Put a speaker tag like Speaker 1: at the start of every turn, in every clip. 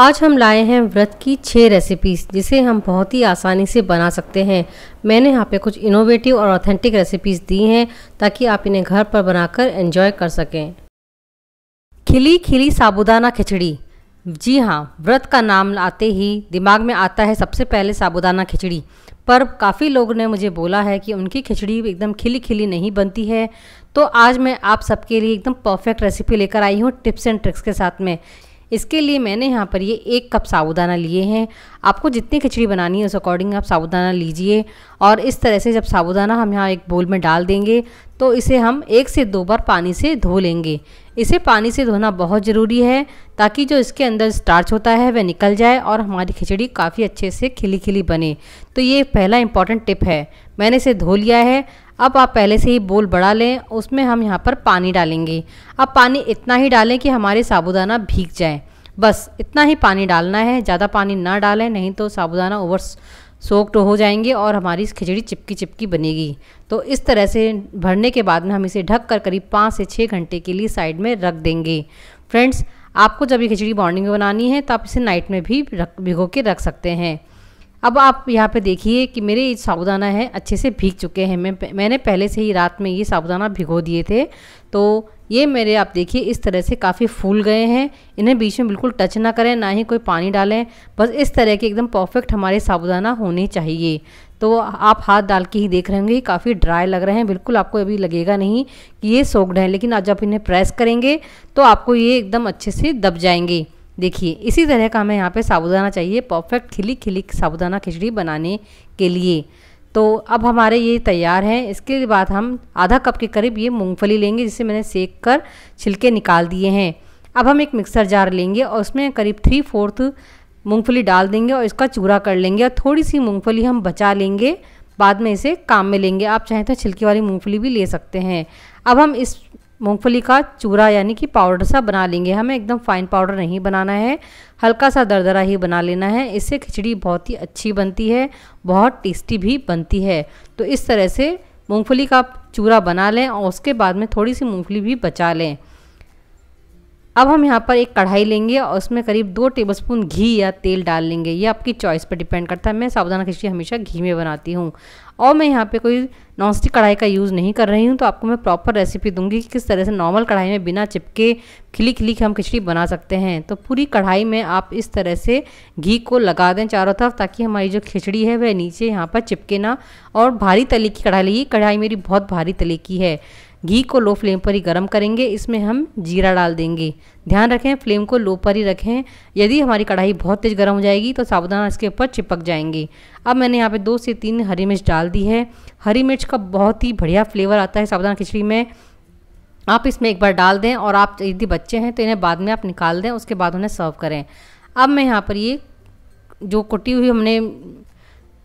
Speaker 1: आज हम लाए हैं व्रत की छः रेसिपीज़ जिसे हम बहुत ही आसानी से बना सकते हैं मैंने यहाँ पे कुछ इनोवेटिव और ऑथेंटिक रेसिपीज़ दी हैं ताकि आप इन्हें घर पर बनाकर एंजॉय कर सकें खिली खिली साबुदाना खिचड़ी जी हाँ व्रत का नाम आते ही दिमाग में आता है सबसे पहले साबुदाना खिचड़ी पर काफ़ी लोगों ने मुझे बोला है कि उनकी खिचड़ी एकदम खिली खिली नहीं बनती है तो आज मैं आप सबके लिए एकदम परफेक्ट रेसिपी लेकर आई हूँ टिप्स एंड ट्रिक्स के साथ में इसके लिए मैंने यहाँ पर ये एक कप साबुदाना लिए हैं आपको जितनी खिचड़ी बनानी है उस अकॉर्डिंग आप साबुदाना लीजिए और इस तरह से जब साबुदाना हम यहाँ एक बोल में डाल देंगे तो इसे हम एक से दो बार पानी से धो लेंगे इसे पानी से धोना बहुत ज़रूरी है ताकि जो इसके अंदर स्टार्च होता है वह निकल जाए और हमारी खिचड़ी काफ़ी अच्छे से खिली खिली बने तो ये पहला इंपॉर्टेंट टिप है मैंने इसे धो लिया है अब आप पहले से ही बोल बढ़ा लें उसमें हम यहाँ पर पानी डालेंगे अब पानी इतना ही डालें कि हमारे साबुदाना भीग जाए बस इतना ही पानी डालना है ज़्यादा पानी ना डालें नहीं तो साबुदाना ओवर सोक्ड हो जाएंगे और हमारी खिचड़ी चिपकी चिपकी बनेगी तो इस तरह से भरने के बाद में हम इसे ढक कर करीब पाँच से छः घंटे के लिए साइड में रख देंगे फ्रेंड्स आपको जब ये खिचड़ी मॉर्निंग में बनानी है तो आप इसे नाइट में भी रख भिगो के रख सकते हैं अब आप यहाँ पे देखिए कि मेरे ये साबुदाना है अच्छे से भीग चुके हैं मैं मैंने पहले से ही रात में ये साबुदाना भिगो दिए थे तो ये मेरे आप देखिए इस तरह से काफ़ी फूल गए हैं इन्हें बीच में बिल्कुल टच ना करें ना ही कोई पानी डालें बस इस तरह के एकदम परफेक्ट हमारे साबुदाना होने चाहिए तो आप हाथ डाल के ही देख रहे होंगे काफ़ी ड्राई लग रहे हैं बिल्कुल आपको अभी लगेगा नहीं कि ये सोक्ड हैं लेकिन आज आप इन्हें प्रेस करेंगे तो आपको ये एकदम अच्छे से दब जाएंगे देखिए इसी तरह का हमें यहाँ पे साबुदाना चाहिए परफेक्ट खिली खिली साबुदाना खिचड़ी बनाने के लिए तो अब हमारे ये तैयार हैं इसके बाद हम आधा कप के करीब ये मूंगफली लेंगे जिसे मैंने सेक कर छिलके निकाल दिए हैं अब हम एक मिक्सर जार लेंगे और उसमें करीब थ्री फोर्थ मूंगफली डाल देंगे और इसका चूरा कर लेंगे और थोड़ी सी मूँगफली हम बचा लेंगे बाद में इसे काम में लेंगे आप चाहें तो छिलके वाली मूँगफली भी ले सकते हैं अब हम इस मूंगफली का चूरा यानी कि पाउडर सा बना लेंगे हमें एकदम फाइन पाउडर नहीं बनाना है हल्का सा दरदरा ही बना लेना है इससे खिचड़ी बहुत ही अच्छी बनती है बहुत टेस्टी भी बनती है तो इस तरह से मूंगफली का चूरा बना लें और उसके बाद में थोड़ी सी मूंगफली भी बचा लें अब हम यहाँ पर एक कढ़ाई लेंगे और उसमें करीब दो टेबलस्पून घी या तेल डाल लेंगे ये आपकी चॉइस पर डिपेंड करता है मैं साबुदाना खिचड़ी हमेशा घी में बनाती हूँ और मैं यहाँ पे कोई नॉन स्टिक कढ़ाई का यूज़ नहीं कर रही हूँ तो आपको मैं प्रॉपर रेसिपी दूंगी कि किस तरह से नॉर्मल कढ़ाई में बिना चिपके खिली खिली हम खिचड़ी बना सकते हैं तो पूरी कढ़ाई में आप इस तरह से घी को लगा दें चारों तरफ ताकि हमारी जो खिचड़ी है वह नीचे यहाँ पर चिपके ना और भारी तली की कढ़ाई ली कढ़ाई मेरी बहुत भारी तली की है घी को लो फ्लेम पर ही गर्म करेंगे इसमें हम जीरा डाल देंगे ध्यान रखें फ्लेम को लो पर ही रखें यदि हमारी कढ़ाई बहुत तेज़ गर्म हो जाएगी तो सावधान इसके ऊपर चिपक जाएंगे अब मैंने यहाँ पे दो से तीन हरी मिर्च डाल दी है हरी मिर्च का बहुत ही बढ़िया फ्लेवर आता है सावधान खिचड़ी में आप इसमें एक बार डाल दें और आप यदि बच्चे हैं तो इन्हें बाद में आप निकाल दें उसके बाद उन्हें सर्व करें अब मैं यहाँ पर ये जो कुटी हुई हमने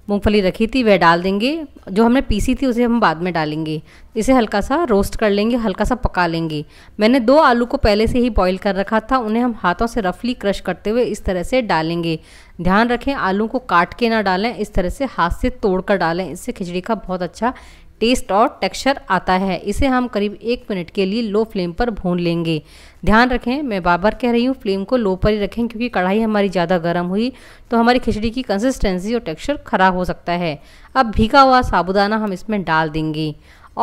Speaker 1: मूंगफली रखी थी वह डाल देंगे जो हमने पीसी थी उसे हम बाद में डालेंगे इसे हल्का सा रोस्ट कर लेंगे हल्का सा पका लेंगे मैंने दो आलू को पहले से ही बॉईल कर रखा था उन्हें हम हाथों से रफली क्रश करते हुए इस तरह से डालेंगे ध्यान रखें आलू को काट के ना डालें इस तरह से हाथ से तोड़ कर डालें इससे खिचड़ी का बहुत अच्छा टेस्ट और टेक्सचर आता है इसे हम करीब एक मिनट के लिए लो फ्लेम पर भून लेंगे ध्यान रखें मैं बाबर कह रही हूँ फ्लेम को लो पर ही रखें क्योंकि कढ़ाई हमारी ज़्यादा गर्म हुई तो हमारी खिचड़ी की कंसिस्टेंसी और टेक्सचर खराब हो सकता है अब भीगा हुआ साबुदाना हम इसमें डाल देंगे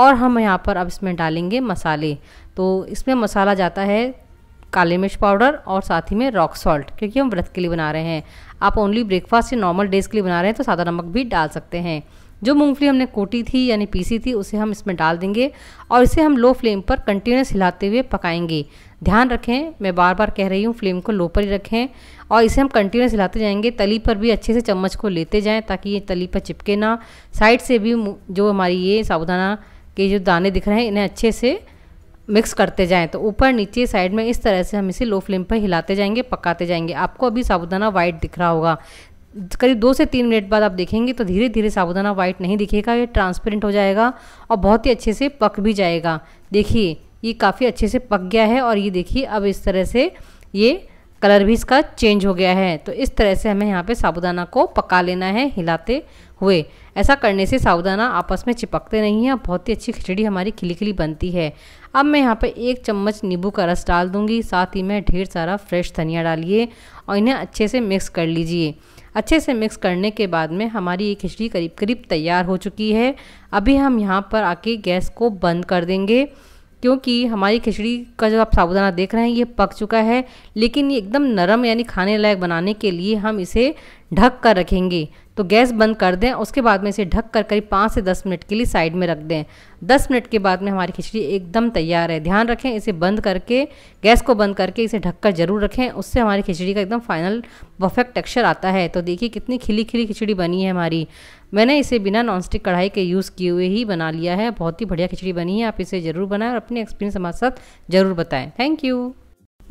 Speaker 1: और हम यहाँ पर अब इसमें डालेंगे मसाले तो इसमें मसाला जाता है काले मिर्च पाउडर और साथ ही में रॉक सॉल्ट क्योंकि हम व्रत के लिए बना रहे हैं आप ओनली ब्रेकफास्ट या नॉर्मल डेज़ के लिए बना रहे हैं तो सादा नमक भी डाल सकते हैं जो मूंगफली हमने कोटी थी यानी पीसी थी उसे हम इसमें डाल देंगे और इसे हम लो फ्लेम पर कंटिन्यूस हिलाते हुए पकाएंगे ध्यान रखें मैं बार बार कह रही हूँ फ्लेम को लो पर ही रखें और इसे हम कंटिन्यूस हिलाते जाएंगे तली पर भी अच्छे से चम्मच को लेते जाएँ ताकि ये तली पर चिपके ना साइड से भी जो हमारी ये साबुदाना के जो दाने दिख रहे हैं इन्हें अच्छे से मिक्स करते जाएं तो ऊपर नीचे साइड में इस तरह से हम इसे लो फ्लेम पर हिलाते जाएंगे पकाते जाएंगे आपको अभी साबुदाना वाइट दिख रहा होगा करीब दो से तीन मिनट बाद आप देखेंगे तो धीरे धीरे साबुदाना वाइट नहीं दिखेगा ये ट्रांसपेरेंट हो जाएगा और बहुत ही अच्छे से पक भी जाएगा देखिए ये काफ़ी अच्छे से पक गया है और ये देखिए अब इस तरह से ये कलर भी इसका चेंज हो गया है तो इस तरह से हमें यहाँ पे साबुदाना को पका लेना है हिलाते हुए ऐसा करने से साबुदाना आपस में चिपकते नहीं है बहुत ही अच्छी खिचड़ी हमारी खिली खिली बनती है अब मैं यहाँ पे एक चम्मच नींबू का रस डाल दूँगी साथ ही में ढेर सारा फ्रेश धनिया डालिए और इन्हें अच्छे से मिक्स कर लीजिए अच्छे से मिक्स करने के बाद में हमारी ये खिचड़ी करीब करीब तैयार हो चुकी है अभी हम यहाँ पर आके गैस को बंद कर देंगे क्योंकि हमारी खिचड़ी का जो आप साबुदाना देख रहे हैं ये पक चुका है लेकिन ये एकदम नरम यानी खाने लायक बनाने के लिए हम इसे ढक कर रखेंगे तो गैस बंद कर दें उसके बाद में इसे ढक कर करीब पाँच से दस मिनट के लिए साइड में रख दें दस मिनट के बाद में हमारी खिचड़ी एकदम तैयार है ध्यान रखें इसे बंद करके गैस को बंद करके इसे ढक कर जरूर रखें उससे हमारी खिचड़ी का एकदम फाइनल परफेक्ट टेक्सचर आता है तो देखिए कितनी खिली खिली खिचड़ी बनी है हमारी मैंने इसे बिना नॉनस्टिक कढ़ाई के यूज़ किए हुए ही बना लिया है बहुत ही बढ़िया खिचड़ी बनी है आप इसे ज़रूर बनाएं और अपने एक्सपीरियंस हमारे साथ ज़रूर बताएँ थैंक यू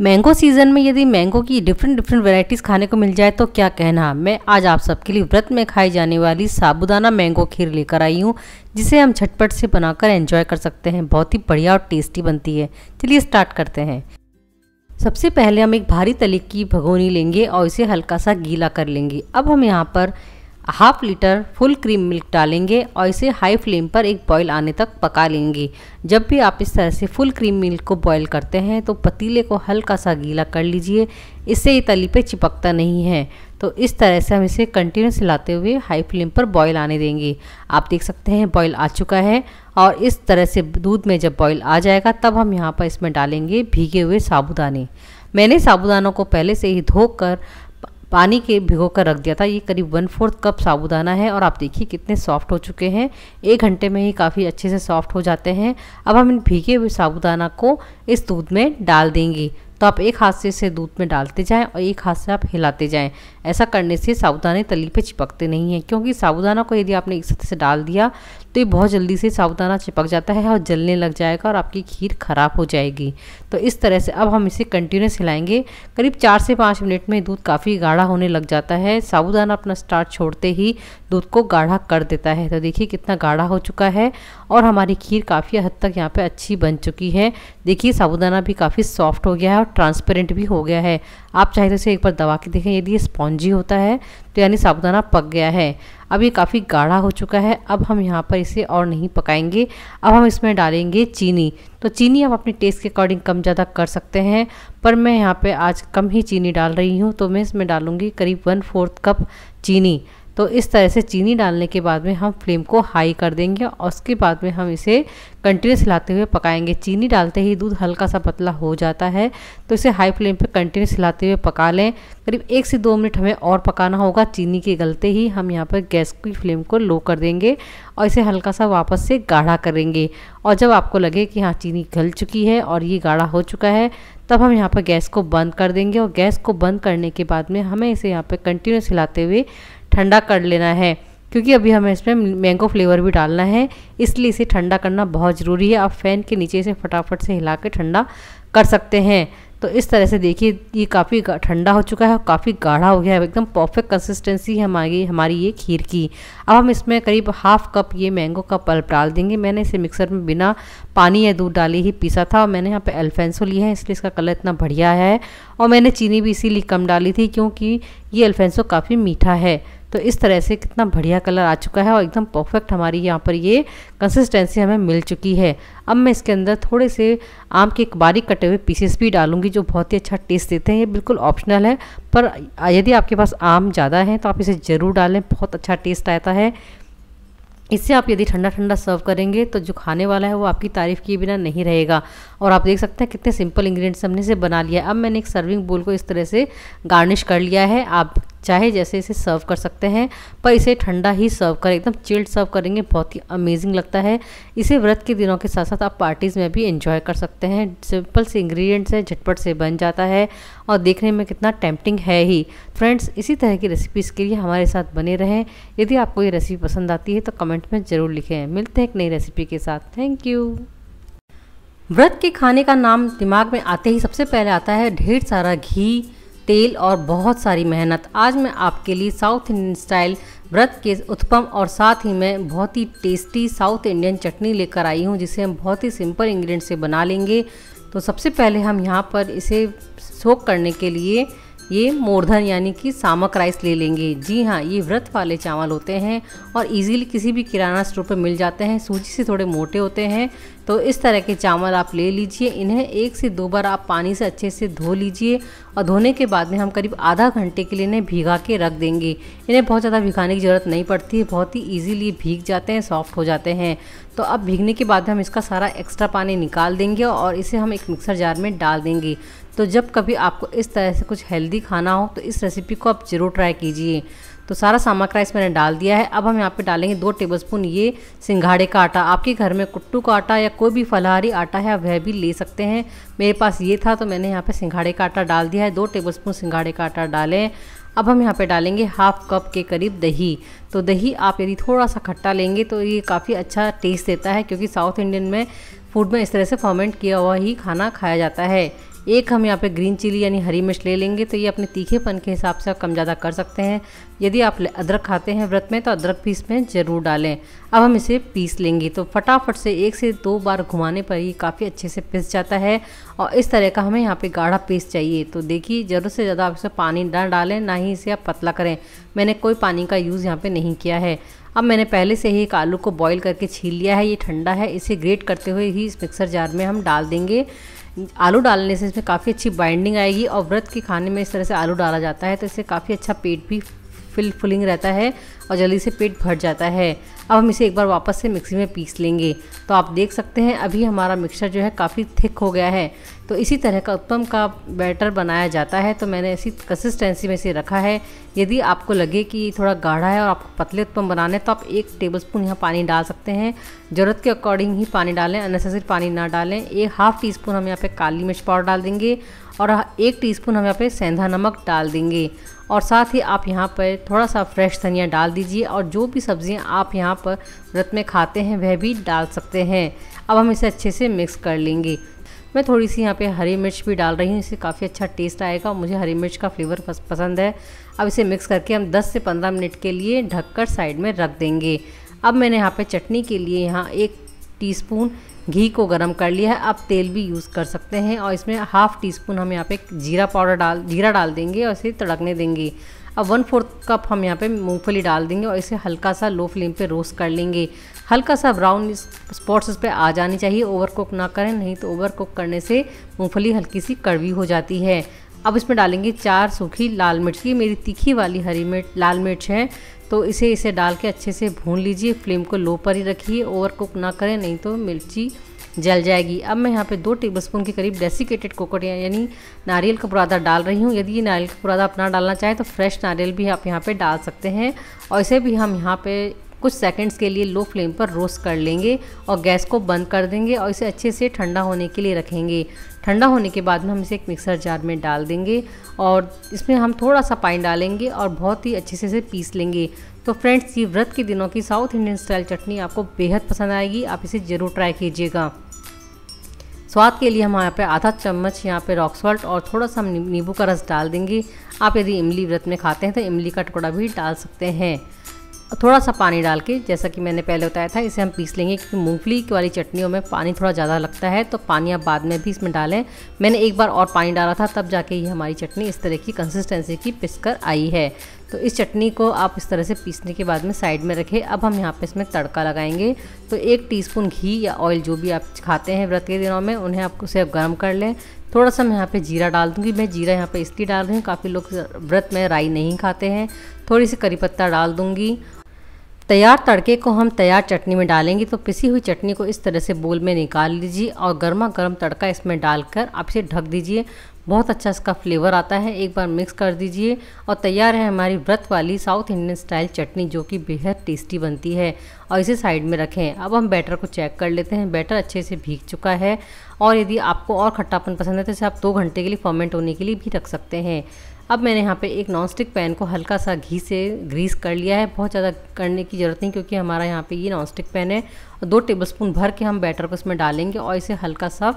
Speaker 1: मैंगो सीज़न में यदि मैंगो की डिफरेंट डिफरेंट वेराइटीज़ खाने को मिल जाए तो क्या कहना मैं आज आप सबके लिए व्रत में खाई जाने वाली साबुदाना मैंगो खीर लेकर आई हूँ जिसे हम झटपट से बनाकर एंजॉय कर सकते हैं बहुत ही बढ़िया और टेस्टी बनती है चलिए स्टार्ट करते हैं सबसे पहले हम एक भारी तले की भगोनी लेंगे और इसे हल्का सा गीला कर लेंगे अब हम यहाँ पर half litre full cream milk डालेंगे और इसे हाई फ्लेम पर एक बॉईल आने तक पका लेंगे जब भी आप इस तरह से फुल क्रीम मिल्क को बॉईल करते हैं तो पतीले को हल्का सा गीला कर लीजिए इससे ये तली पे चिपकता नहीं है तो इस तरह से हम इसे कंटिन्यूस हिलाते हुए हाई फ्लेम पर बॉईल आने देंगे आप देख सकते हैं बॉयल आ चुका है और इस तरह से दूध में जब बॉयल आ जाएगा तब हम यहाँ पर इसमें डालेंगे भीगे हुए साबुदाने मैंने साबुदानों को पहले से ही धोकर पानी के भिगो कर रख दिया था ये करीब वन फोर्थ कप साबुदाना है और आप देखिए कितने सॉफ्ट हो चुके हैं एक घंटे में ही काफ़ी अच्छे से सॉफ्ट हो जाते हैं अब हम इन भीगे हुए साबुदाना को इस दूध में डाल देंगे तो आप एक हाथ से इसे दूध में डालते जाएं और एक हाथ से आप हिलाते जाएं ऐसा करने से साबुदाने तली पे चिपकते नहीं हैं क्योंकि साबुदाना को यदि आपने एक साथ से डाल दिया तो ये बहुत जल्दी से साबुदाना चिपक जाता है और जलने लग जाएगा और आपकी खीर ख़राब हो जाएगी तो इस तरह से अब हम इसे कंटिन्यूस हिलाएंगे करीब चार से पाँच मिनट में दूध काफ़ी गाढ़ा होने लग जाता है साबुदाना अपना स्टार्ट छोड़ते ही दूध को गाढ़ा कर देता है तो देखिए कितना गाढ़ा हो चुका है और हमारी खीर काफ़ी हद तक यहाँ पर अच्छी बन चुकी है देखिए साबुदाना भी काफ़ी सॉफ्ट हो गया है और ट्रांसपेरेंट भी हो गया है आप चाहे तो इसे एक बार दवा के देखें यदि ये स्पॉन्जी होता है तो यानी साबुदाना पक गया है अब ये काफ़ी गाढ़ा हो चुका है अब हम यहाँ पर इसे और नहीं पकाएंगे अब हम इसमें डालेंगे चीनी तो चीनी आप अपने टेस्ट के अकॉर्डिंग कम ज़्यादा कर सकते हैं पर मैं यहाँ पे आज कम ही चीनी डाल रही हूँ तो मैं इसमें डालूँगी करीब वन फोर्थ कप चीनी तो इस तरह से चीनी डालने के बाद में हम फ्लेम को हाई कर देंगे और उसके बाद में हम इसे कंटिन्यूस हिलाते हुए पकाएंगे चीनी डालते ही दूध हल्का सा पतला हो जाता है तो इसे हाई फ्लेम पर कंटिन्यूस हिलाते हुए पका लें करीब एक से दो मिनट हमें और पकाना होगा चीनी के गलते ही हम यहाँ पर गैस की फ्लेम को लो कर देंगे और इसे हल्का सा वापस से गाढ़ा करेंगे और जब आपको लगे कि हाँ चीनी गल चुकी है और ये गाढ़ा हो चुका है तब हम यहाँ पर गैस को बंद कर देंगे और गैस को बंद करने के बाद में हमें इसे यहाँ पर कंटिन्यूस हिलाते हुए ठंडा कर लेना है क्योंकि अभी हमें इसमें मैंगो फ्लेवर भी डालना है इसलिए इसे ठंडा करना बहुत ज़रूरी है आप फ़ैन के नीचे इसे फटाफट से हिला के ठंडा कर सकते हैं तो इस तरह से देखिए ये काफ़ी ठंडा हो चुका है और काफ़ी गाढ़ा हो गया है एकदम परफेक्ट कंसिस्टेंसी है हमारी हमारी ये खीर की अब हम इसमें करीब हाफ कप ये मैंगो का पल्प डाल देंगे मैंने इसे मिक्सर में बिना पानी या दूध डाले ही पीसा था और मैंने यहाँ पे एल्फेंसो लिया है इसलिए इसका कलर इतना बढ़िया है और मैंने चीनी भी इसीलिए कम डाली थी क्योंकि ये एल्फेंसो काफ़ी मीठा है तो इस तरह से कितना बढ़िया कलर आ चुका है और एकदम परफेक्ट हमारी यहाँ पर ये कंसिस्टेंसी हमें मिल चुकी है अब मैं इसके अंदर थोड़े से आम के एक बारीक कटे हुए पीसेस भी डालूंगी जो बहुत ही अच्छा टेस्ट देते हैं ये बिल्कुल ऑप्शनल है पर यदि आपके पास आम ज़्यादा हैं तो आप इसे ज़रूर डालें बहुत अच्छा टेस्ट आता है इससे आप यदि ठंडा ठंडा सर्व करेंगे तो जो खाने वाला है वो आपकी तारीफ़ किए बिना नहीं रहेगा और आप देख सकते हैं कितने सिंपल इंग्रेडिएंट्स हमने इसे बना लिया अब मैंने एक सर्विंग बोल को इस तरह से गार्निश कर लिया है आप चाहे जैसे इसे सर्व कर सकते हैं पर इसे ठंडा ही सर्व करें एकदम चिल्ड सर्व करेंगे बहुत ही अमेजिंग लगता है इसे व्रत के दिनों के साथ साथ आप पार्टीज़ में भी इंजॉय कर सकते हैं सिंपल से इंग्रेडिएंट्स हैं झटपट से बन जाता है और देखने में कितना टेम्पटिंग है ही फ्रेंड्स इसी तरह की रेसिपीज़ के लिए हमारे साथ बने रहें यदि आपको ये रेसिपी पसंद आती है तो कमेंट में ज़रूर लिखें मिलते हैं एक नई रेसिपी के साथ थैंक यू व्रत के खाने का नाम दिमाग में आते ही सबसे पहले आता है ढेर सारा घी तेल और बहुत सारी मेहनत आज मैं आपके लिए साउथ इंडियन स्टाइल व्रत के उत्पम और साथ ही मैं बहुत ही टेस्टी साउथ इंडियन चटनी लेकर आई हूँ जिसे हम बहुत ही सिंपल इंग्रेडिएंट से बना लेंगे तो सबसे पहले हम यहाँ पर इसे सोख करने के लिए ये मोरधन यानी कि सामक राइस ले लेंगे जी हाँ ये व्रत वाले चावल होते हैं और इजीली किसी भी किराना स्टोर पर मिल जाते हैं सूजी से थोड़े मोटे होते हैं तो इस तरह के चावल आप ले लीजिए इन्हें एक से दो बार आप पानी से अच्छे से धो लीजिए और धोने के बाद में हम करीब आधा घंटे के लिए इन्हें भिगा के रख देंगे इन्हें बहुत ज़्यादा भिगाने की ज़रूरत नहीं पड़ती है बहुत ही ईजीली भीग जाते हैं सॉफ्ट हो जाते हैं तो अब भीगने के बाद हम इसका सारा एक्स्ट्रा पानी निकाल देंगे और इसे हम एक मिक्सर जार में डाल देंगे तो जब कभी आपको इस तरह से कुछ हेल्दी खाना हो तो इस रेसिपी को आप ज़रूर ट्राई कीजिए तो सारा सामक राइस मैंने डाल दिया है अब हम यहाँ पे डालेंगे दो टेबलस्पून ये सिंघाड़े का आटा आपके घर में कुट्टू का आटा या कोई भी फलाहारी आटा है आप वह भी ले सकते हैं मेरे पास ये था तो मैंने यहाँ पे सिंघाड़े का आटा डाल दिया है दो टेबलस्पून सिंघाड़े का आटा डालें अब हम यहाँ पे डालेंगे हाफ कप के करीब दही तो दही आप यदि थोड़ा सा खट्टा लेंगे तो ये काफ़ी अच्छा टेस्ट देता है क्योंकि साउथ इंडियन में फूड में इस तरह से फॉर्मेंट किया हुआ ही खाना खाया जाता है एक हम यहाँ पे ग्रीन चिली यानी हरी मिर्च ले लेंगे तो ये अपने तीखेपन के हिसाब से आप कम ज़्यादा कर सकते हैं यदि आप अदरक खाते हैं व्रत में तो अदरक भी इसमें ज़रूर डालें अब हम इसे पीस लेंगे तो फटाफट से एक से दो बार घुमाने पर ये काफ़ी अच्छे से पिस जाता है और इस तरह का हमें यहाँ पर गाढ़ा पीस चाहिए तो देखिए ज़रूरत से ज़्यादा आप इसे पानी ना डालें ना ही इसे आप पतला करें मैंने कोई पानी का यूज़ यहाँ पर नहीं किया है अब मैंने पहले से ही एक आलू को बॉईल करके छील लिया है ये ठंडा है इसे ग्रेट करते हुए ही इस मिक्सर जार में हम डाल देंगे आलू डालने से इसमें काफ़ी अच्छी बाइंडिंग आएगी और व्रत के खाने में इस तरह से आलू डाला जाता है तो इससे काफ़ी अच्छा पेट भी फिल फुलिंग रहता है और जल्दी से पेट भर जाता है अब हम इसे एक बार वापस से मिक्सी में पीस लेंगे तो आप देख सकते हैं अभी हमारा मिक्सचर जो है काफ़ी थिक हो गया है तो इसी तरह का उत्पम का बैटर बनाया जाता है तो मैंने इसी कंसिस्टेंसी में इसे रखा है यदि आपको लगे कि थोड़ा गाढ़ा है और आपको पतले उत्पम बनाने तो आप एक टेबल स्पून यहाँ पानी डाल सकते हैं ज़रूरत के अकॉर्डिंग ही पानी डालें अननेसेसरी पानी ना डालें एक हाफ़ टी स्पून हम यहाँ पर काली मिर्च पाउडर डाल देंगे और एक टीस्पून हम यहाँ पे सेंधा नमक डाल देंगे और साथ ही आप यहाँ पर थोड़ा सा फ्रेश धनिया डाल दीजिए और जो भी सब्ज़ियाँ आप यहाँ पर व्रत में खाते हैं वह भी डाल सकते हैं अब हम इसे अच्छे से मिक्स कर लेंगे मैं थोड़ी सी यहाँ पे हरी मिर्च भी डाल रही हूँ इससे काफ़ी अच्छा टेस्ट आएगा मुझे हरी मिर्च का फ्लेवर पसंद है अब इसे मिक्स करके हम 10 से 15 मिनट के लिए ढककर साइड में रख देंगे अब मैंने यहाँ पे चटनी के लिए यहाँ एक टीस्पून घी को गर्म कर लिया है आप तेल भी यूज़ कर सकते हैं और इसमें हाफ़ टी स्पून हम यहाँ पे जीरा पाउडर डाल जीरा डाल देंगे और इसे तड़कने देंगे अब वन फोर्थ कप हम यहाँ पे मूंगफली डाल देंगे और इसे हल्का सा लो फ्लेम पे रोस्ट कर लेंगे हल्का सा ब्राउन स्पॉट्स इस पर आ जानी चाहिए ओवर कुक ना करें नहीं तो ओवर कुक करने से मूँगफली हल्की सी कड़वी हो जाती है अब इसमें डालेंगे चार सूखी लाल मिर्च ये मेरी तीखी वाली हरी मिर्च लाल मिर्च है तो इसे इसे डाल के अच्छे से भून लीजिए फ्लेम को लो पर ही रखिए ओवर कुक ना करें नहीं तो मिर्ची जल जाएगी अब मैं यहाँ पे दो टेबलस्पून के करीब डेसिकेटेड कोकोट यानी नारियल का बुरादा डाल रही हूँ यदि ये नारियल का बुरादा अपना डालना चाहे तो फ्रेश नारियल भी आप यहाँ पे डाल सकते हैं और इसे भी हम यहाँ पे कुछ सेकंड्स के लिए लो फ्लेम पर रोस्ट कर लेंगे और गैस को बंद कर देंगे और इसे अच्छे से ठंडा होने के लिए रखेंगे ठंडा होने के बाद में हम इसे एक मिक्सर जार में डाल देंगे और इसमें हम थोड़ा सा पानी डालेंगे और बहुत ही अच्छे से इसे पीस लेंगे तो फ्रेंड्स ये व्रत के दिनों की साउथ इंडियन स्टाइल चटनी आपको बेहद पसंद आएगी आप इसे ज़रूर ट्राई कीजिएगा स्वाद के लिए हम यहाँ पे आधा चम्मच यहाँ पे रॉक सॉल्ट और थोड़ा सा हम नींबू का रस डाल देंगे आप यदि इमली व्रत में खाते हैं तो इमली का टुकड़ा भी डाल सकते हैं थोड़ा सा पानी डाल के जैसा कि मैंने पहले बताया था इसे हम पीस लेंगे क्योंकि मूंगफली वाली चटनियों में पानी थोड़ा ज़्यादा लगता है तो पानी आप बाद में भी इसमें डालें मैंने एक बार और पानी डाला था तब जाके ये हमारी चटनी इस तरह की कंसिस्टेंसी की पिस कर आई है तो इस चटनी को आप इस तरह से पीसने के बाद में साइड में रखें अब हम यहाँ पे इसमें तड़का लगाएंगे तो एक टीस्पून घी या ऑयल जो भी आप खाते हैं व्रत के दिनों में उन्हें आप उसे आप गर्म कर लें थोड़ा सा मैं यहाँ पे जीरा डाल दूँगी मैं जीरा यहाँ पे इसलिए डाल रही हूँ काफ़ी लोग व्रत में राई नहीं खाते हैं थोड़ी सी करी पत्ता डाल दूँगी तैयार तड़के को हम तैयार चटनी में डालेंगे तो पिसी हुई चटनी को इस तरह से बोल में निकाल लीजिए और गर्मा गर्म तड़का इसमें डालकर आप इसे ढक दीजिए बहुत अच्छा इसका फ्लेवर आता है एक बार मिक्स कर दीजिए और तैयार है हमारी व्रत वाली साउथ इंडियन स्टाइल चटनी जो कि बेहद टेस्टी बनती है और इसे साइड में रखें अब हम बैटर को चेक कर लेते हैं बैटर अच्छे से भीग चुका है और यदि आपको और खट्टापन पसंद है तो इसे आप दो घंटे के लिए फॉर्मेंट होने के लिए भी रख सकते हैं अब मैंने यहाँ पे एक नॉन स्टिक पैन को हल्का सा घी से ग्रीस कर लिया है बहुत ज़्यादा करने की ज़रूरत नहीं क्योंकि हमारा यहाँ पे ये नॉनस्टिक पैन है और दो टेबलस्पून भर के हम बैटर को इसमें डालेंगे और इसे हल्का सा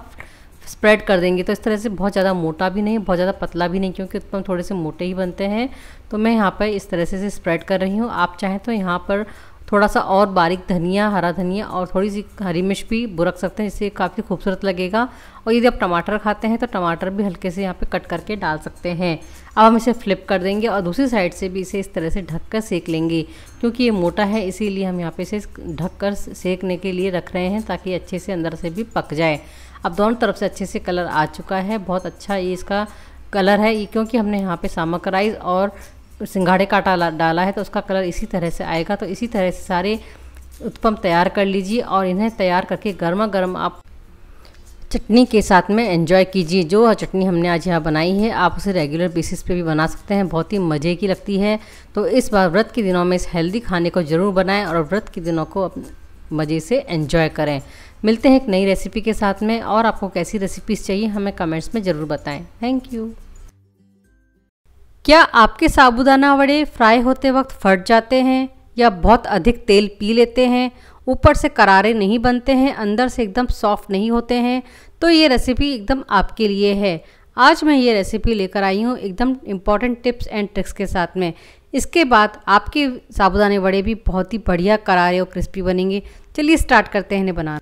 Speaker 1: स्प्रेड कर देंगे तो इस तरह से बहुत ज़्यादा मोटा भी नहीं बहुत ज़्यादा पतला भी नहीं क्योंकि उत्पम थोड़े से मोटे ही बनते हैं तो मैं यहाँ पर इस तरह से इसे स्प्रेड कर रही हूँ आप चाहें तो यहाँ पर थोड़ा सा और बारीक धनिया हरा धनिया और थोड़ी सी हरी मिर्च भी बुरक सकते हैं इससे काफ़ी खूबसूरत लगेगा और यदि आप टमाटर खाते हैं तो टमाटर भी हल्के से यहाँ पे कट करके डाल सकते हैं अब हम इसे फ्लिप कर देंगे और दूसरी साइड से भी इसे इस तरह से ढक कर सेक लेंगे क्योंकि ये मोटा है इसीलिए हम यहाँ पे इसे ढक कर सेकने के लिए रख रहे हैं ताकि अच्छे से अंदर से भी पक जाए अब दोनों तरफ से अच्छे से कलर आ चुका है बहुत अच्छा ये इसका कलर है क्योंकि हमने यहाँ पे राइस और सिंघाड़े काटा डाला है तो उसका कलर इसी तरह से आएगा तो इसी तरह से सारे उत्पम तैयार कर लीजिए और इन्हें तैयार करके गर्मा गर्म आप चटनी के साथ में एंजॉय कीजिए जो चटनी हमने आज यहाँ बनाई है आप उसे रेगुलर बेसिस पे भी बना सकते हैं बहुत ही मज़े की लगती है तो इस बार व्रत के दिनों में इस हेल्दी खाने को ज़रूर बनाएं और व्रत के दिनों को मज़े से एंजॉय करें मिलते हैं एक नई रेसिपी के साथ में और आपको कैसी रेसिपीज़ चाहिए हमें कमेंट्स में ज़रूर बताएँ थैंक यू क्या आपके साबुदाना वड़े फ्राई होते वक्त फट जाते हैं या बहुत अधिक तेल पी लेते हैं ऊपर से करारे नहीं बनते हैं अंदर से एकदम सॉफ्ट नहीं होते हैं तो ये रेसिपी एकदम आपके लिए है आज मैं ये रेसिपी लेकर आई हूँ एकदम इम्पॉर्टेंट टिप्स एंड ट्रिक्स के साथ में इसके बाद आपके साबुदाने वड़े भी बहुत ही बढ़िया करारे और क्रिस्पी बनेंगे चलिए स्टार्ट करते हैं इन्हें बनाना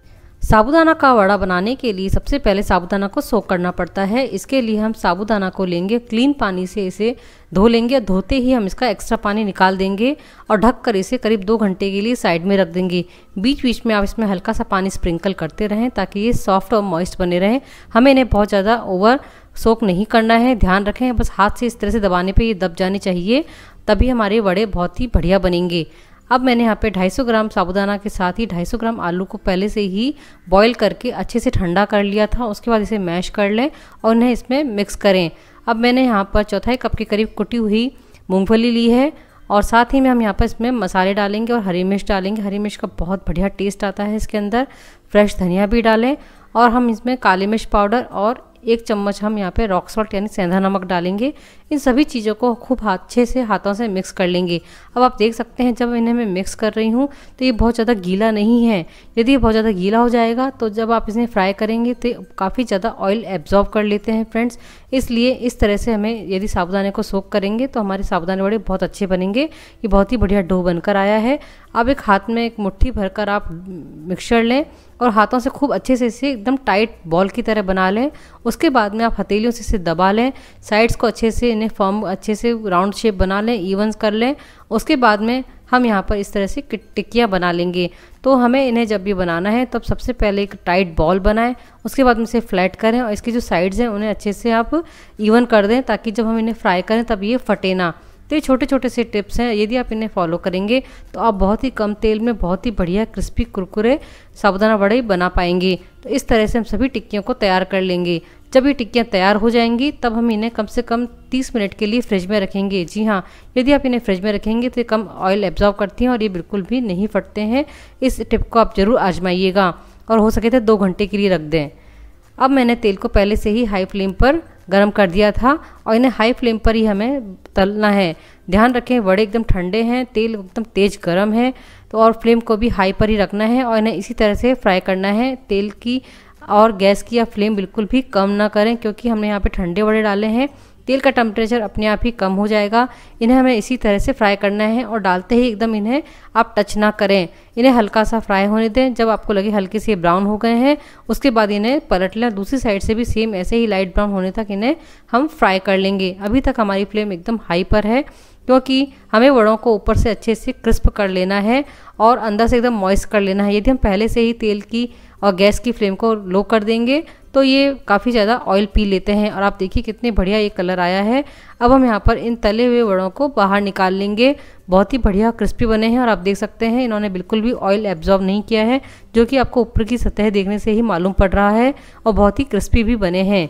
Speaker 1: साबुदाना का वड़ा बनाने के लिए सबसे पहले साबुदाना को सोख करना पड़ता है इसके लिए हम साबुदाना को लेंगे क्लीन पानी से इसे धो लेंगे धोते ही हम इसका एक्स्ट्रा पानी निकाल देंगे और ढक कर इसे करीब दो घंटे के लिए साइड में रख देंगे बीच बीच में आप इसमें हल्का सा पानी स्प्रिंकल करते रहें ताकि ये सॉफ्ट और मॉइस्ट बने रहें हमें इन्हें बहुत ज़्यादा ओवर सोख नहीं करना है ध्यान रखें बस हाथ से इस तरह से दबाने पर ये दब जाने चाहिए तभी हमारे वड़े बहुत ही बढ़िया बनेंगे अब मैंने यहाँ पे 250 ग्राम साबुदाना के साथ ही 250 ग्राम आलू को पहले से ही बॉईल करके अच्छे से ठंडा कर लिया था उसके बाद इसे मैश कर लें और उन्हें इसमें मिक्स करें अब मैंने यहाँ पर चौथाई कप के करीब कुटी हुई मूँगफली ली है और साथ ही में हम यहाँ पर इसमें मसाले डालेंगे और हरी मिर्च डालेंगे हरी मिर्च का बहुत बढ़िया टेस्ट आता है इसके अंदर फ्रेश धनिया भी डालें और हम इसमें काली मिर्च पाउडर और एक चम्मच हम यहाँ पे रॉक सॉल्ट यानी सेंधा नमक डालेंगे इन सभी चीज़ों को खूब अच्छे से हाथों से मिक्स कर लेंगे अब आप देख सकते हैं जब इन्हें मैं मिक्स कर रही हूँ तो ये बहुत ज़्यादा गीला नहीं है यदि ये बहुत ज़्यादा गीला हो जाएगा तो जब आप इसे फ्राई करेंगे तो काफ़ी ज़्यादा ऑयल एब्जॉर्ब कर लेते हैं फ्रेंड्स इसलिए इस तरह से हमें यदि साबुदाने को सोख करेंगे तो हमारे साबुदाने बड़े बहुत अच्छे बनेंगे ये बहुत ही बढ़िया डो बनकर आया है अब एक हाथ में एक मुट्ठी भरकर आप मिक्सचर लें और हाथों से खूब अच्छे से इसे एकदम टाइट बॉल की तरह बना लें उसके बाद में आप हथेलियों से इसे दबा लें साइड्स को अच्छे से इन्हें फॉर्म अच्छे से राउंड शेप बना लें इवंस कर लें उसके बाद में हम यहाँ पर इस तरह से टिक्कियाँ बना लेंगे तो हमें इन्हें जब भी बनाना है तब सबसे पहले एक टाइट बॉल बनाएं उसके बाद में इसे फ्लैट करें और इसकी जो साइड्स हैं उन्हें अच्छे से आप इवन कर दें ताकि जब हम इन्हें फ्राई करें तब ये फटे ना तो ये छोटे छोटे से टिप्स हैं यदि आप इन्हें फॉलो करेंगे तो आप बहुत ही कम तेल में बहुत ही बढ़िया क्रिस्पी कुरकुरे साबुदाना वड़े बना पाएंगे तो इस तरह से हम सभी टिक्कियों को तैयार कर लेंगे जब ये टिक्कियाँ तैयार हो जाएंगी तब हम इन्हें कम से कम 30 मिनट के लिए फ्रिज में रखेंगे जी हाँ यदि आप इन्हें फ्रिज में रखेंगे तो ये कम ऑयल एब्जॉर्व करती हैं और ये बिल्कुल भी नहीं फटते हैं इस टिप को आप ज़रूर आजमाइएगा और हो सके तो दो घंटे के लिए रख दें अब मैंने तेल को पहले से ही हाई फ्लेम पर गर्म कर दिया था और इन्हें हाई फ्लेम पर ही हमें तलना है ध्यान रखें वड़े एकदम ठंडे हैं तेल एकदम तेज गर्म है तो और फ्लेम को भी हाई पर ही रखना है और इन्हें इसी तरह से फ्राई करना है तेल की और गैस की या फ्लेम बिल्कुल भी कम ना करें क्योंकि हमने यहाँ पे ठंडे वड़े डाले हैं तेल का टेम्परेचर अपने आप ही कम हो जाएगा इन्हें हमें इसी तरह से फ्राई करना है और डालते ही एकदम इन्हें आप टच ना करें इन्हें हल्का सा फ्राई होने दें जब आपको लगे हल्के से ब्राउन हो गए हैं उसके बाद इन्हें पलट लें दूसरी साइड से भी सेम ऐसे ही लाइट ब्राउन होने तक इन्हें हम फ्राई कर लेंगे अभी तक हमारी फ्लेम एकदम हाई पर है क्योंकि हमें वड़ों को ऊपर से अच्छे से क्रिस्प कर लेना है और अंदर से एकदम मॉइस कर लेना है यदि हम पहले से ही तेल की और गैस की फ्लेम को लो कर देंगे तो ये काफ़ी ज़्यादा ऑयल पी लेते हैं और आप देखिए कितने बढ़िया ये कलर आया है अब हम यहाँ पर इन तले हुए वड़ों को बाहर निकाल लेंगे बहुत ही बढ़िया क्रिस्पी बने हैं और आप देख सकते हैं इन्होंने बिल्कुल भी ऑयल एब्जॉर्व नहीं किया है जो कि आपको ऊपर की सतह देखने से ही मालूम पड़ रहा है और बहुत ही क्रिस्पी भी बने हैं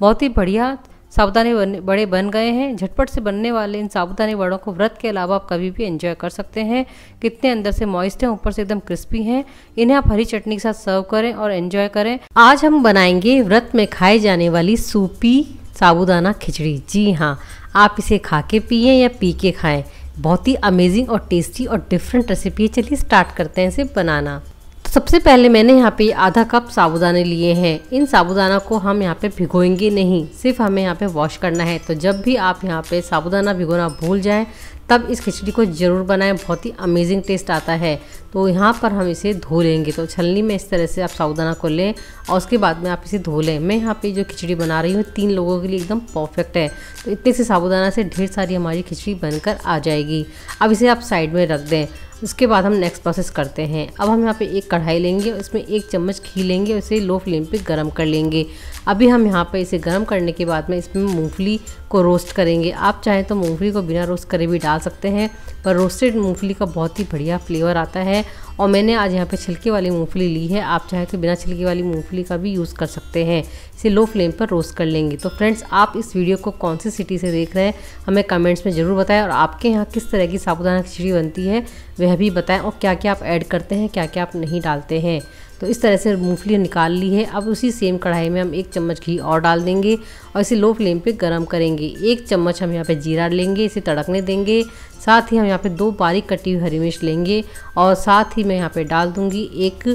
Speaker 1: बहुत ही बढ़िया सावधानी बड़े बन गए हैं झटपट से बनने वाले इन सावधानी बड़ों को व्रत के अलावा आप कभी भी एंजॉय कर सकते हैं कितने अंदर से मॉइस्ट हैं ऊपर से एकदम क्रिस्पी हैं इन्हें आप हरी चटनी के साथ सर्व करें और एंजॉय करें आज हम बनाएंगे व्रत में खाए जाने वाली सूपी साबुदाना खिचड़ी जी हाँ आप इसे खा के पिए या पी के खाएं बहुत ही अमेजिंग और टेस्टी और डिफरेंट रेसिपी है चलिए स्टार्ट करते हैं इसे बनाना तो सबसे पहले मैंने यहाँ पे आधा कप साबुदाने लिए हैं इन साबुदाना को हम यहाँ पे भिगोएंगे नहीं सिर्फ हमें यहाँ पे वॉश करना है तो जब भी आप यहाँ पे साबुदाना भिगोना भूल जाए तब इस खिचड़ी को ज़रूर बनाएं बहुत ही अमेजिंग टेस्ट आता है तो यहाँ पर हम इसे धो लेंगे तो छलनी में इस तरह से आप साबुदाना को लें और उसके बाद में आप इसे धो लें मैं यहाँ पे जो खिचड़ी बना रही हूँ तीन लोगों के लिए एकदम परफेक्ट है तो इतने से साबुदाना से ढेर सारी हमारी खिचड़ी बनकर आ जाएगी अब इसे आप साइड में रख दें उसके बाद हम नेक्स्ट प्रोसेस करते हैं अब हम यहाँ पे एक कढ़ाई लेंगे उसमें एक चम्मच घी लेंगे उसे लो फ्लेम पे गरम कर लेंगे अभी हम यहाँ पे इसे गरम करने के बाद में इसमें मूंगफली को रोस्ट करेंगे आप चाहें तो मूंगफली को बिना रोस्ट करे भी डाल सकते हैं पर रोस्टेड मूंगफली का बहुत ही बढ़िया फ्लेवर आता है और मैंने आज यहाँ पे छिलके वाली मूँगफली ली है आप चाहे तो बिना छिलके वाली मूँगफली का भी यूज़ कर सकते हैं इसे लो फ्लेम पर रोस्ट कर लेंगे तो फ्रेंड्स आप इस वीडियो को कौन सी सिटी से देख रहे हैं हमें कमेंट्स में ज़रूर बताएं और आपके यहाँ किस तरह की साबुदाना खिचड़ी बनती है वह भी बताएँ और क्या क्या आप ऐड करते हैं क्या क्या आप नहीं डालते हैं तो इस तरह से मूंगफली निकाल ली है अब उसी सेम कढ़ाई में हम एक चम्मच घी और डाल देंगे और इसे लो फ्लेम पे गरम करेंगे एक चम्मच हम यहाँ पे जीरा लेंगे इसे तड़कने देंगे साथ ही हम यहाँ पे दो बारीक कटी हुई हरी मिर्च लेंगे और साथ ही मैं यहाँ पे डाल दूँगी एक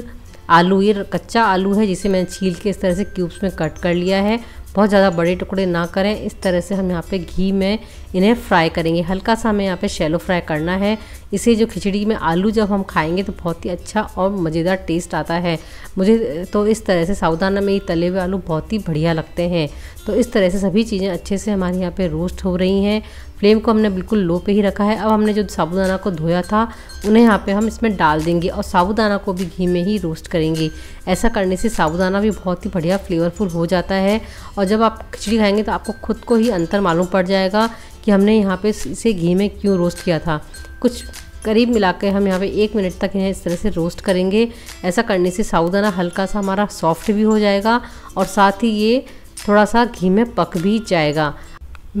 Speaker 1: आलू ये कच्चा आलू है जिसे मैंने छील के इस तरह से क्यूब्स में कट कर लिया है बहुत ज़्यादा बड़े टुकड़े ना करें इस तरह से हम यहाँ पे घी में इन्हें फ्राई करेंगे हल्का सा हमें यहाँ पे शैलो फ्राई करना है इसे जो खिचड़ी में आलू जब हम खाएंगे तो बहुत ही अच्छा और मज़ेदार टेस्ट आता है मुझे तो इस तरह से साबुदाना में ये तले हुए आलू बहुत ही बढ़िया लगते हैं तो इस तरह से सभी चीज़ें अच्छे से हमारे यहाँ पे रोस्ट हो रही हैं फ्लेम को हमने बिल्कुल लो पे ही रखा है अब हमने जो साबुदाना को धोया था उन्हें यहाँ पे हम इसमें डाल देंगे और साबुदाना को भी घी में ही रोस्ट करेंगे ऐसा करने से साबुदाना भी बहुत ही बढ़िया फ्लेवरफुल हो जाता है और जब आप खिचड़ी खाएंगे तो आपको खुद को ही अंतर मालूम पड़ जाएगा कि हमने यहाँ पे इसे घी में क्यों रोस्ट किया था कुछ करीब मिला के हम यहाँ पे एक मिनट तक इन्हें इस तरह से रोस्ट करेंगे ऐसा करने से साबुदाना हल्का सा हमारा सॉफ्ट भी हो जाएगा और साथ ही ये थोड़ा सा घी में पक भी जाएगा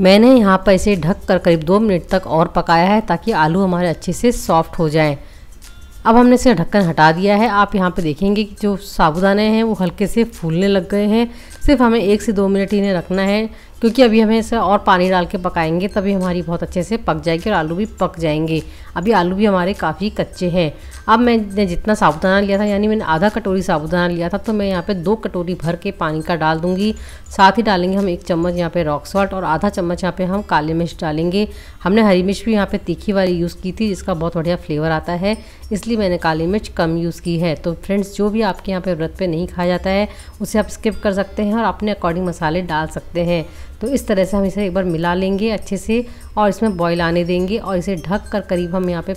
Speaker 1: मैंने यहाँ पर इसे ढक कर करीब दो मिनट तक और पकाया है ताकि आलू हमारे अच्छे से सॉफ्ट हो जाए अब हमने इसे ढक्कन हटा दिया है आप यहाँ पे देखेंगे कि जो साबुदाने हैं वो हल्के से फूलने लग गए हैं सिर्फ हमें एक से दो मिनट इन्हें रखना है क्योंकि अभी हमें इसे और पानी डाल के पकाएंगे तभी हमारी बहुत अच्छे से पक जाएगी और आलू भी पक जाएंगे अभी आलू भी हमारे काफ़ी कच्चे हैं अब मैंने जितना साबुदाना लिया था यानी मैंने आधा कटोरी साबुदाना लिया था तो मैं यहाँ पे दो कटोरी भर के पानी का डाल दूँगी साथ ही डालेंगे हम एक चम्मच यहाँ पे रॉक सॉल्ट और आधा चम्मच यहाँ पे हम काली मिर्च डालेंगे हमने हरी मिर्च भी यहाँ पे तीखी वाली यूज़ की थी जिसका बहुत बढ़िया फ्लेवर आता है इसलिए मैंने काली मिर्च कम यूज़ की है तो फ्रेंड्स जो भी आपके यहाँ पर व्रत पे नहीं खाया जाता है उसे आप स्किप कर सकते हैं और अपने अकॉर्डिंग मसाले डाल सकते हैं तो इस तरह से हम इसे एक बार मिला लेंगे अच्छे से और इसमें बॉईल आने देंगे और इसे ढक कर करीब हम यहाँ पे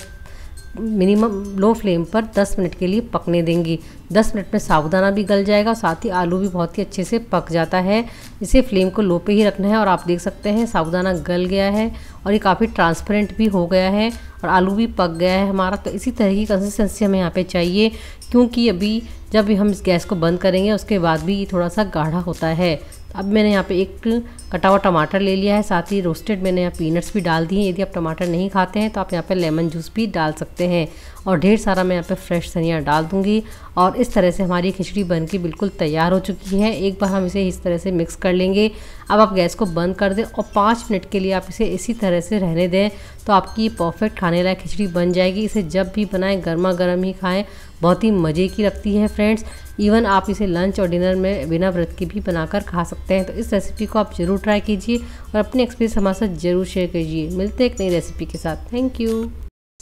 Speaker 1: मिनिमम लो फ्लेम पर 10 मिनट के लिए पकने देंगे 10 मिनट में साबुदाना भी गल जाएगा साथ ही आलू भी बहुत ही अच्छे से पक जाता है इसे फ्लेम को लो पे ही रखना है और आप देख सकते हैं साबुदाना गल गया है और ये काफ़ी ट्रांसपेरेंट भी हो गया है और आलू भी पक गया है हमारा तो इसी तरह की कंसिस्टेंसी हमें यहाँ पर चाहिए क्योंकि अभी जब हम इस गैस को बंद करेंगे उसके बाद भी ये थोड़ा सा गाढ़ा होता है अब मैंने यहाँ पर एक कटा हुआ टमाटर ले लिया है साथ ही रोस्टेड मैंने यहाँ पीनट्स भी डाल दिए हैं यदि आप टमाटर नहीं खाते हैं तो आप यहाँ पे लेमन जूस भी डाल सकते हैं और ढेर सारा मैं यहाँ पे फ्रेश धनिया डाल दूँगी और इस तरह से हमारी खिचड़ी बन के बिल्कुल तैयार हो चुकी है एक बार हम इसे इस तरह से मिक्स कर लेंगे अब आप गैस को बंद कर दें और पाँच मिनट के लिए आप इसे इसी तरह से रहने दें तो आपकी परफेक्ट खाने लायक खिचड़ी बन जाएगी इसे जब भी बनाएं गर्मा गर्म ही खाएँ बहुत ही मज़े की लगती है फ्रेंड्स इवन आप इसे लंच और डिनर में बिना व्रत के भी बनाकर खा सकते हैं तो इस रेसिपी को आप ज़रूर ज़रूर ट्राई कीजिए और अपने एक्सपीरियंस हमारे साथ ज़रूर शेयर कीजिए मिलते हैं एक नई रेसिपी के साथ थैंक यू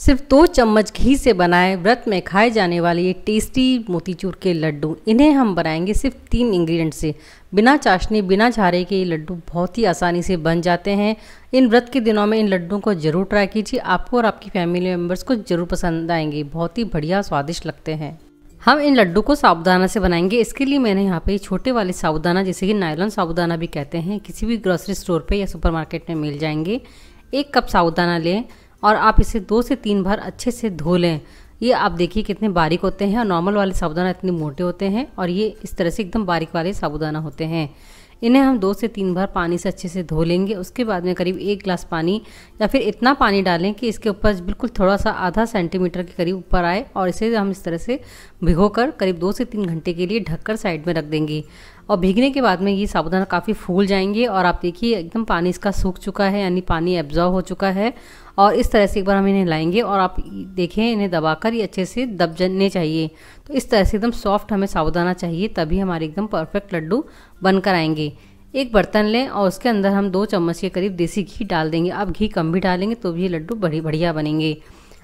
Speaker 1: सिर्फ दो चम्मच घी से बनाए व्रत में खाए जाने वाले ये टेस्टी मोतीचूर के लड्डू इन्हें हम बनाएंगे सिर्फ तीन इंग्रेडिएंट से बिना चाशनी बिना झारे के ये लड्डू बहुत ही आसानी से बन जाते हैं इन व्रत के दिनों में इन लड्डू को ज़रूर ट्राई कीजिए आपको और आपकी फैमिली मेम्बर्स को ज़रूर पसंद आएंगे बहुत ही बढ़िया स्वादिष्ट लगते हैं हम इन लड्डू को साबुदाना से बनाएंगे इसके लिए मैंने यहाँ पे छोटे वाले साबुदाना जैसे कि नायलॉन साबुदाना भी कहते हैं किसी भी ग्रोसरी स्टोर पे या सुपरमार्केट में मिल जाएंगे एक कप साबुदाना लें और आप इसे दो से तीन बार अच्छे से धो लें ये आप देखिए कितने बारीक होते हैं और नॉर्मल वाले साबुदाना इतने मोटे होते हैं और ये इस तरह से एकदम बारीक वाले साबुदाना होते हैं इन्हें हम दो से तीन बार पानी से अच्छे से धो लेंगे उसके बाद में करीब एक गिलास पानी या फिर इतना पानी डालें कि इसके ऊपर बिल्कुल थोड़ा सा आधा सेंटीमीटर के करीब ऊपर आए और इसे हम इस तरह से भिगो कर करीब दो से तीन घंटे के लिए ढककर साइड में रख देंगे और भीगने के बाद में ये साबुदाना काफ़ी फूल जाएंगे और आप देखिए एकदम पानी इसका सूख चुका है यानी पानी एब्जॉर्व हो चुका है और इस तरह से एक बार हम इन्हें लाएंगे और आप देखें इन्हें दबाकर ये अच्छे से दब जाने चाहिए तो इस तरह से एकदम सॉफ्ट हमें साबुदाना चाहिए तभी हमारे एकदम परफेक्ट लड्डू बनकर आएंगे एक बर्तन लें और उसके अंदर हम दो चम्मच के करीब देसी घी डाल देंगे आप घी कम भी डालेंगे तो भी ये लड्डू बड़ी बढ़िया बनेंगे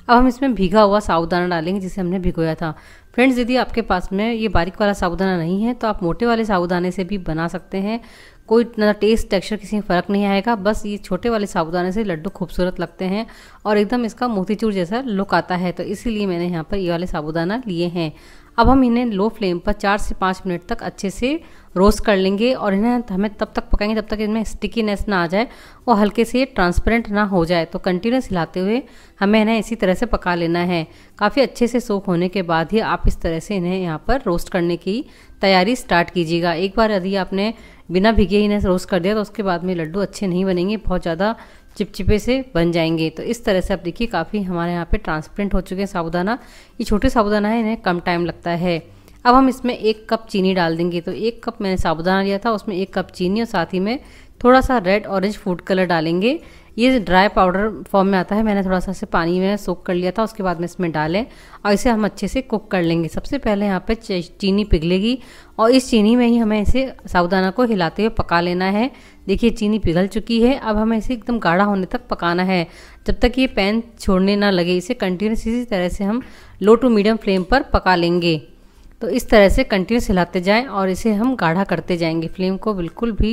Speaker 1: अब हम इसमें भीगा हुआ साबुदाना डालेंगे जिसे हमने भिगोया था फ्रेंड्स यदि आपके पास में ये बारीक वाला साबुदाना नहीं है तो आप मोटे वाले साबुदाने से भी बना सकते हैं कोई ना टेस्ट टेक्सचर किसी में फ़र्क नहीं आएगा बस ये छोटे वाले साबुदाने से लड्डू खूबसूरत लगते हैं और एकदम इसका मोतीचूर जैसा लुक आता है तो इसीलिए मैंने यहाँ पर ये वाले साबुदाना लिए हैं अब हम इन्हें लो फ्लेम पर चार से पाँच मिनट तक अच्छे से रोस्ट कर लेंगे और इन्हें हमें तब तक पकाएंगे तब तक इनमें स्टिकीनेस ना आ जाए और हल्के से ट्रांसपेरेंट ना हो जाए तो कंटिन्यूस हिलाते हुए हमें इन्हें इसी तरह से पका लेना है काफ़ी अच्छे से सोख होने के बाद ही आप इस तरह से इन्हें यहाँ पर रोस्ट करने की तैयारी स्टार्ट कीजिएगा एक बार यदि आपने बिना भिगे ही इन्हें रोस्ट कर दिया तो उसके बाद में लड्डू अच्छे नहीं बनेंगे बहुत ज़्यादा चिपचिपे से बन जाएंगे तो इस तरह से आप देखिए काफ़ी हमारे यहाँ पे ट्रांसपेरेंट हो चुके हैं साबुदाना ये छोटे साबुदाना है इन्हें कम टाइम लगता है अब हम इसमें एक कप चीनी डाल देंगे तो एक कप मैंने साबुदाना लिया था उसमें एक कप चीनी और साथ ही में थोड़ा सा रेड ऑरेंज फूड कलर डालेंगे ये ड्राई पाउडर फॉर्म में आता है मैंने थोड़ा सा इसे पानी में सोक कर लिया था उसके बाद में इसमें डालें और इसे हम अच्छे से कुक कर लेंगे सबसे पहले यहाँ पे चीनी पिघलेगी और इस चीनी में ही हमें इसे साबुदाना को हिलाते हुए पका लेना है देखिए चीनी पिघल चुकी है अब हमें इसे एकदम गाढ़ा होने तक पकाना है जब तक ये पैन छोड़ने ना लगे इसे कंटिन्यूस इसी तरह से हम लो टू मीडियम फ्लेम पर पका लेंगे तो इस तरह से कंटिन्यूस हिलाते जाएं और इसे हम गाढ़ा करते जाएंगे फ्लेम को बिल्कुल भी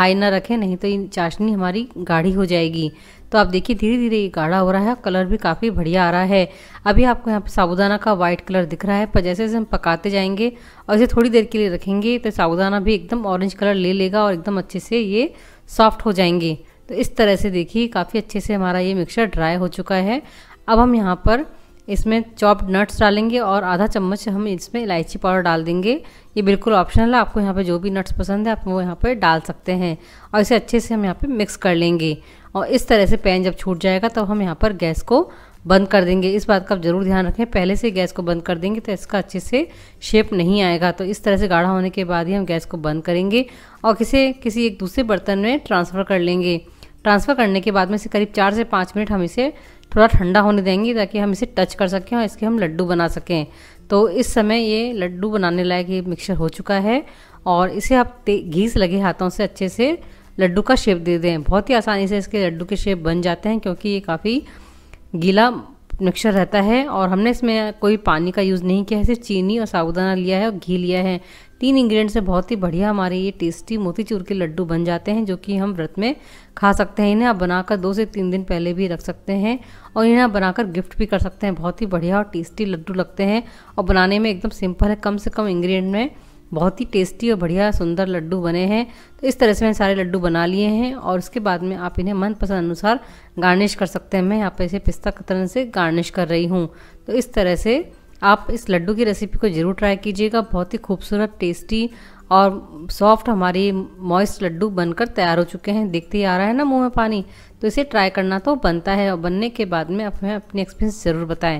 Speaker 1: हाई ना रखें नहीं तो ये चाशनी हमारी गाढ़ी हो जाएगी तो आप देखिए धीरे धीरे ये गाढ़ा हो रहा है कलर भी काफ़ी बढ़िया आ रहा है अभी आपको यहाँ पे साबुदाना का वाइट कलर दिख रहा है पर जैसे जैसे हम पकाते जाएंगे और इसे थोड़ी देर के लिए रखेंगे तो साबुदाना भी एकदम ऑरेंज कलर ले लेगा और एकदम अच्छे से ये सॉफ्ट हो जाएंगे तो इस तरह से देखिए काफ़ी अच्छे से हमारा ये मिक्सचर ड्राई हो चुका है अब हम यहाँ पर इसमें चॉप्ड नट्स डालेंगे और आधा चम्मच हम इसमें इलायची पाउडर डाल देंगे ये बिल्कुल ऑप्शनल है आपको यहाँ पे जो भी नट्स पसंद है आप वो यहाँ पे डाल सकते हैं और इसे अच्छे से हम यहाँ पे मिक्स कर लेंगे और इस तरह से पैन जब छूट जाएगा तब तो हम यहाँ पर गैस को बंद कर देंगे इस बात का आप ज़रूर ध्यान रखें पहले से गैस को बंद कर देंगे तो इसका अच्छे से शेप नहीं आएगा तो इस तरह से गाढ़ा होने के बाद ही हम गैस को बंद करेंगे और किसे किसी एक दूसरे बर्तन में ट्रांसफ़र कर लेंगे ट्रांसफ़र करने के बाद में इसे करीब चार से पाँच मिनट हम इसे थोड़ा ठंडा होने देंगे ताकि हम इसे टच कर सकें और इसके हम लड्डू बना सकें तो इस समय ये लड्डू बनाने लायक ये मिक्सचर हो चुका है और इसे आप घी से लगे हाथों से अच्छे से लड्डू का शेप दे दें बहुत ही आसानी से इसके लड्डू के शेप बन जाते हैं क्योंकि ये काफ़ी गीला मिक्सचर रहता है और हमने इसमें कोई पानी का यूज़ नहीं किया है सिर्फ चीनी और साबुदाना लिया है और घी लिया है तीन इंग्रेडिएंट से बहुत ही बढ़िया हमारे ये टेस्टी मोतीचूर के लड्डू बन जाते हैं जो कि हम व्रत में खा सकते हैं इन्हें आप बनाकर दो से तीन दिन पहले भी रख सकते हैं और इन्हें आप बनाकर गिफ्ट भी कर सकते हैं बहुत ही बढ़िया और टेस्टी लड्डू लगते हैं और बनाने में एकदम सिंपल है कम से कम इंग्रेडिएंट में बहुत ही टेस्टी और बढ़िया सुंदर लड्डू बने हैं तो इस तरह से मैंने सारे लड्डू बना लिए हैं और उसके बाद में आप इन्हें मनपसंद अनुसार गार्निश कर सकते हैं मैं यहाँ पे इसे पिस्ता कतरन से गार्निश कर रही हूँ तो इस तरह से आप इस लड्डू की रेसिपी को ज़रूर ट्राई कीजिएगा बहुत ही खूबसूरत टेस्टी और सॉफ्ट हमारे मॉइस्ट लड्डू बनकर तैयार हो चुके हैं देखते ही आ रहा है ना मुंह में पानी तो इसे ट्राई करना तो बनता है और बनने के बाद में आप हमें अपनी एक्सपीरियंस ज़रूर बताएं